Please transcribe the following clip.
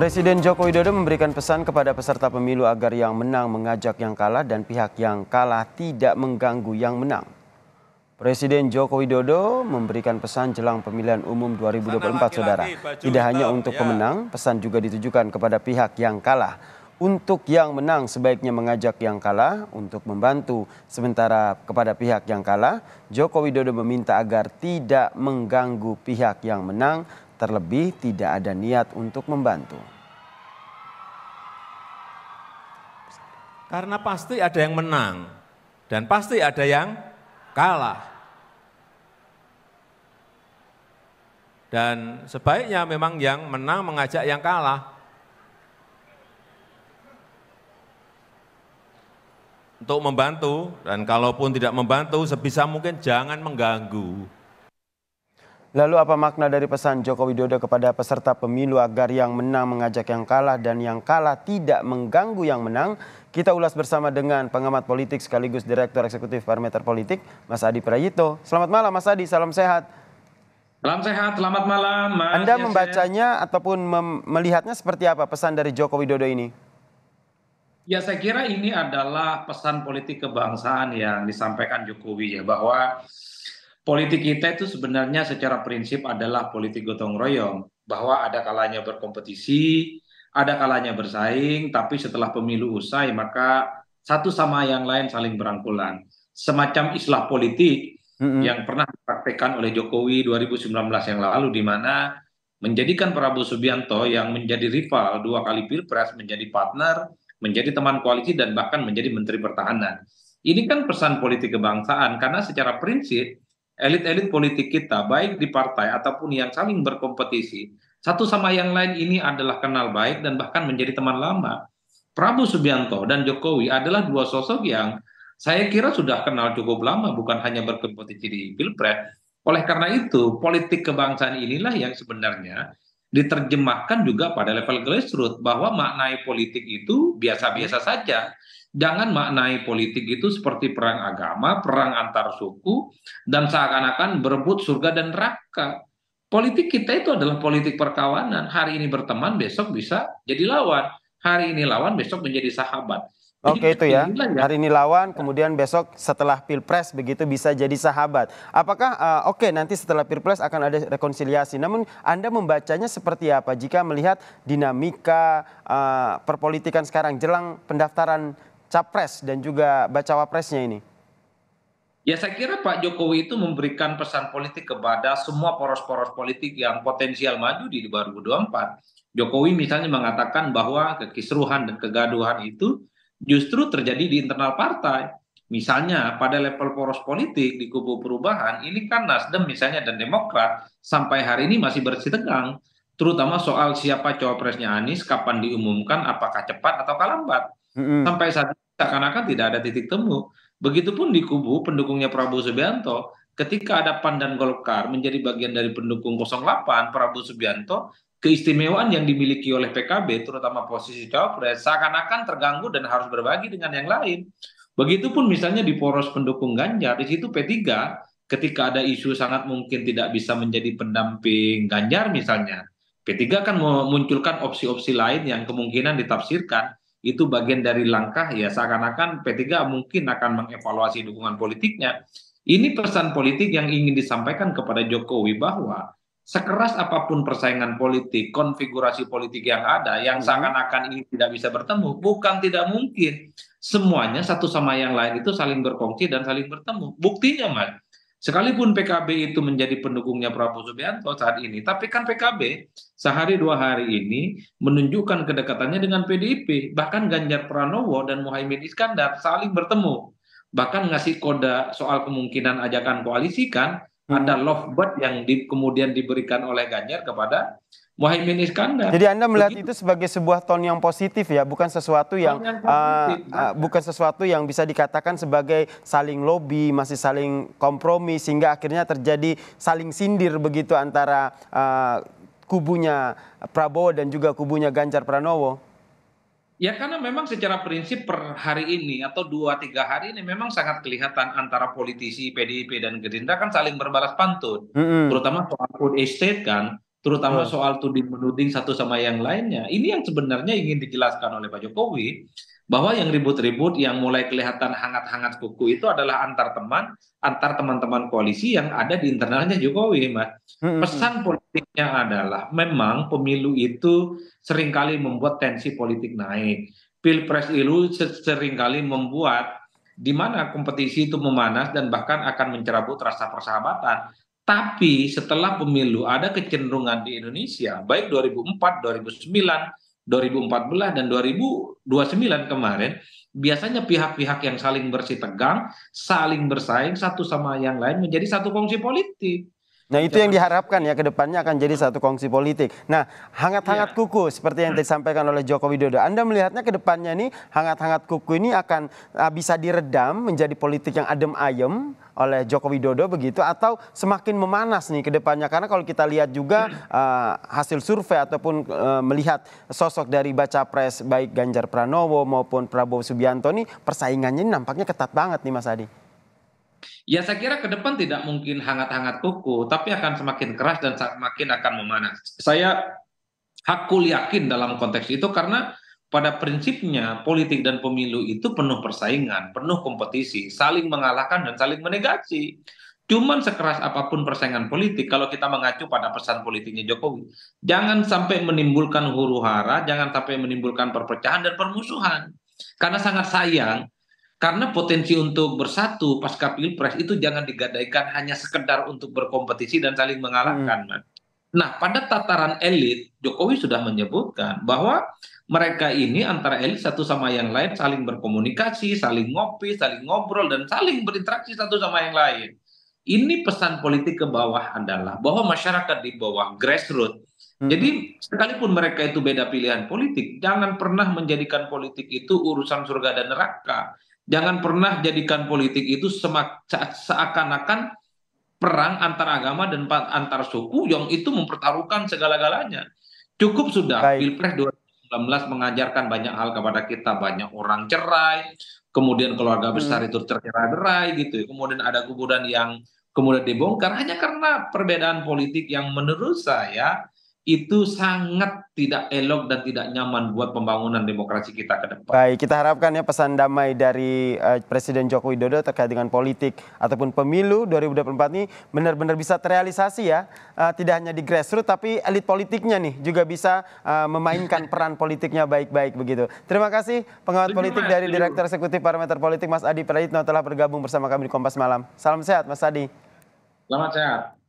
Presiden Joko Widodo memberikan pesan kepada peserta pemilu agar yang menang mengajak yang kalah dan pihak yang kalah tidak mengganggu yang menang. Presiden Joko Widodo memberikan pesan jelang pemilihan umum 2024, saudara. Tidak hanya untuk ya. pemenang, pesan juga ditujukan kepada pihak yang kalah. Untuk yang menang sebaiknya mengajak yang kalah untuk membantu. Sementara kepada pihak yang kalah, Joko Widodo meminta agar tidak mengganggu pihak yang menang terlebih tidak ada niat untuk membantu. Karena pasti ada yang menang dan pasti ada yang kalah. Dan sebaiknya memang yang menang mengajak yang kalah. Untuk membantu, dan kalaupun tidak membantu, sebisa mungkin jangan mengganggu. Lalu apa makna dari pesan Joko Widodo kepada peserta pemilu agar yang menang mengajak yang kalah dan yang kalah tidak mengganggu yang menang? Kita ulas bersama dengan pengamat politik sekaligus Direktur Eksekutif Parameter Politik, Mas Adi Prayito. Selamat malam Mas Adi, salam sehat. Salam sehat, selamat malam Mas. Anda membacanya saya. ataupun melihatnya seperti apa pesan dari Joko Widodo ini? Ya saya kira ini adalah pesan politik kebangsaan yang disampaikan Jokowi ya bahwa Politik kita itu sebenarnya secara prinsip adalah politik gotong royong, bahwa ada kalanya berkompetisi, ada kalanya bersaing, tapi setelah pemilu usai maka satu sama yang lain saling berangkulan. Semacam islah politik mm-hmm. yang pernah dipraktekkan oleh Jokowi 2019 yang lalu di mana menjadikan Prabowo Subianto yang menjadi rival dua kali Pilpres menjadi partner, menjadi teman koalisi dan bahkan menjadi menteri pertahanan. Ini kan pesan politik kebangsaan karena secara prinsip elit-elit politik kita baik di partai ataupun yang saling berkompetisi satu sama yang lain ini adalah kenal baik dan bahkan menjadi teman lama. Prabowo Subianto dan Jokowi adalah dua sosok yang saya kira sudah kenal cukup lama bukan hanya berkompetisi di Pilpres. Oleh karena itu, politik kebangsaan inilah yang sebenarnya diterjemahkan juga pada level grassroots bahwa maknai politik itu biasa-biasa saja. Jangan maknai politik itu seperti perang agama, perang antar suku, dan seakan-akan berebut surga dan neraka. Politik kita itu adalah politik perkawanan. Hari ini berteman, besok bisa jadi lawan. Hari ini lawan, besok menjadi sahabat. Oke itu ya. ya. Hari ini lawan, kemudian besok setelah pilpres begitu bisa jadi sahabat. Apakah uh, oke okay, nanti setelah pilpres akan ada rekonsiliasi? Namun Anda membacanya seperti apa jika melihat dinamika uh, perpolitikan sekarang jelang pendaftaran capres dan juga bacawa presnya ini? Ya saya kira Pak Jokowi itu memberikan pesan politik kepada semua poros-poros politik yang potensial maju di 2024. Jokowi misalnya mengatakan bahwa kekisruhan dan kegaduhan itu justru terjadi di internal partai. Misalnya pada level poros politik di kubu perubahan, ini kan Nasdem misalnya dan Demokrat sampai hari ini masih bersih tegang, terutama soal siapa cawapresnya Anies, kapan diumumkan, apakah cepat atau lambat. Mm-hmm. Sampai saat ini seakan-akan tidak ada titik temu. Begitupun di kubu pendukungnya Prabowo Subianto, ketika ada PAN dan Golkar menjadi bagian dari pendukung 08, Prabowo Subianto keistimewaan yang dimiliki oleh PKB, terutama posisi cawapres, seakan-akan terganggu dan harus berbagi dengan yang lain. Begitupun misalnya di poros pendukung Ganjar, di situ P3 ketika ada isu sangat mungkin tidak bisa menjadi pendamping Ganjar misalnya, P3 akan memunculkan opsi-opsi lain yang kemungkinan ditafsirkan itu bagian dari langkah ya seakan-akan P3 mungkin akan mengevaluasi dukungan politiknya. Ini pesan politik yang ingin disampaikan kepada Jokowi bahwa sekeras apapun persaingan politik, konfigurasi politik yang ada, yang hmm. sangat akan ini tidak bisa bertemu, bukan tidak mungkin. Semuanya satu sama yang lain itu saling berkongsi dan saling bertemu. Buktinya, Mas, sekalipun PKB itu menjadi pendukungnya Prabowo Subianto saat ini, tapi kan PKB sehari dua hari ini menunjukkan kedekatannya dengan PDIP, bahkan Ganjar Pranowo dan Muhammad Iskandar saling bertemu, bahkan ngasih kode soal kemungkinan ajakan koalisi kan, ada hmm. love bird yang di, kemudian diberikan oleh Ganjar kepada Mohaimin Iskandar. Jadi Anda melihat Begitu. itu sebagai sebuah ton yang positif ya, bukan sesuatu yang, yang uh, uh, bukan sesuatu yang bisa dikatakan sebagai saling lobby, masih saling kompromi sehingga akhirnya terjadi saling sindir begitu antara uh, kubunya Prabowo dan juga kubunya Ganjar Pranowo. Ya karena memang secara prinsip per hari ini atau dua tiga hari ini memang sangat kelihatan antara politisi PDIP dan Gerindra kan saling berbalas pantun, mm -hmm. terutama soal food estate kan, terutama mm. soal tuding menuding satu sama yang lainnya. Ini yang sebenarnya ingin dijelaskan oleh Pak Jokowi bahwa yang ribut-ribut yang mulai kelihatan hangat-hangat kuku itu adalah antar teman, antar teman-teman koalisi yang ada di internalnya Jokowi, Mas. Hmm, hmm, hmm. Pesan politiknya adalah memang pemilu itu seringkali membuat tensi politik naik. Pilpres itu seringkali membuat di mana kompetisi itu memanas dan bahkan akan mencerabut rasa persahabatan. Tapi setelah pemilu ada kecenderungan di Indonesia, baik 2004, 2009, 2014 dan 2029 kemarin biasanya pihak-pihak yang saling bersih tegang, saling bersaing satu sama yang lain menjadi satu fungsi politik. Nah itu iya, yang diharapkan ya kedepannya akan jadi satu kongsi politik. Nah hangat-hangat iya. kuku seperti yang disampaikan oleh Joko Widodo. Anda melihatnya kedepannya nih hangat-hangat kuku ini akan eh, bisa diredam menjadi politik yang adem ayem oleh Joko Widodo begitu atau semakin memanas nih kedepannya karena kalau kita lihat juga uh, hasil survei ataupun uh, melihat sosok dari baca pres baik Ganjar Pranowo maupun Prabowo Subianto nih persaingannya nampaknya ketat banget nih Mas Adi. Ya saya kira ke depan tidak mungkin hangat-hangat kuku, tapi akan semakin keras dan semakin akan memanas. Saya hakul yakin dalam konteks itu karena pada prinsipnya politik dan pemilu itu penuh persaingan, penuh kompetisi, saling mengalahkan dan saling menegasi. Cuman sekeras apapun persaingan politik, kalau kita mengacu pada pesan politiknya Jokowi, jangan sampai menimbulkan huru hara, jangan sampai menimbulkan perpecahan dan permusuhan. Karena sangat sayang karena potensi untuk bersatu pasca pilpres itu jangan digadaikan hanya sekedar untuk berkompetisi dan saling mengalahkan. Hmm. Nah, pada tataran elit, Jokowi sudah menyebutkan bahwa mereka ini antara elit satu sama yang lain saling berkomunikasi, saling ngopi, saling ngobrol, dan saling berinteraksi satu sama yang lain. Ini pesan politik ke bawah adalah bahwa masyarakat di bawah grassroots hmm. jadi sekalipun mereka itu beda pilihan politik, jangan pernah menjadikan politik itu urusan surga dan neraka. Jangan pernah jadikan politik itu seakan-akan perang antar agama dan antar suku yang itu mempertaruhkan segala-galanya. Cukup sudah Baik. Pilpres 2019 mengajarkan banyak hal kepada kita, banyak orang cerai, kemudian keluarga hmm. besar hmm. itu tercerai-berai gitu. Kemudian ada kuburan yang kemudian dibongkar hanya karena perbedaan politik yang menurut saya itu sangat tidak elok dan tidak nyaman buat pembangunan demokrasi kita ke depan. Baik, kita harapkan ya pesan damai dari uh, Presiden Joko Widodo terkait dengan politik ataupun pemilu 2024 ini benar-benar bisa terrealisasi ya. Uh, tidak hanya di grassroots tapi elit politiknya nih juga bisa uh, memainkan peran politiknya baik-baik begitu. Terima kasih pengamat politik mas, dari Direktur Eksekutif Parameter Politik Mas Adi Prayitno telah bergabung bersama kami di Kompas Malam. Salam sehat Mas Adi. Selamat sehat.